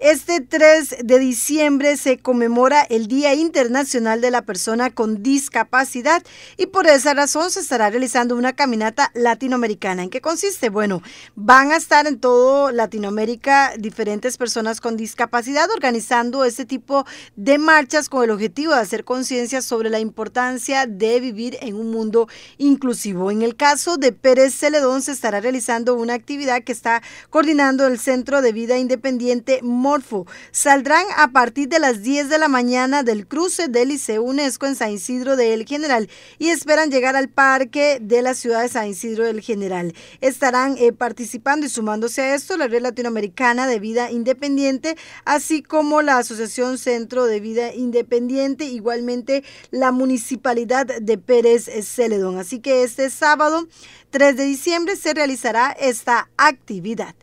Este 3 de diciembre se conmemora el Día Internacional de la Persona con Discapacidad y por esa razón se estará realizando una caminata latinoamericana. ¿En qué consiste? Bueno, van a estar en toda Latinoamérica diferentes personas con discapacidad organizando este tipo de marchas con el objetivo de hacer conciencia sobre la importancia de vivir en un mundo inclusivo. En el caso de Pérez Celedón se estará realizando una actividad que está coordinando el Centro de Vida Independiente Morfo. Saldrán a partir de las 10 de la mañana del cruce del Liceo UNESCO en San Isidro del General y esperan llegar al parque de la ciudad de San Isidro del General. Estarán eh, participando y sumándose a esto la Red Latinoamericana de Vida Independiente, así como la Asociación Centro de Vida Independiente, igualmente la Municipalidad de Pérez Celedón. Así que este sábado 3 de diciembre se realizará esta actividad.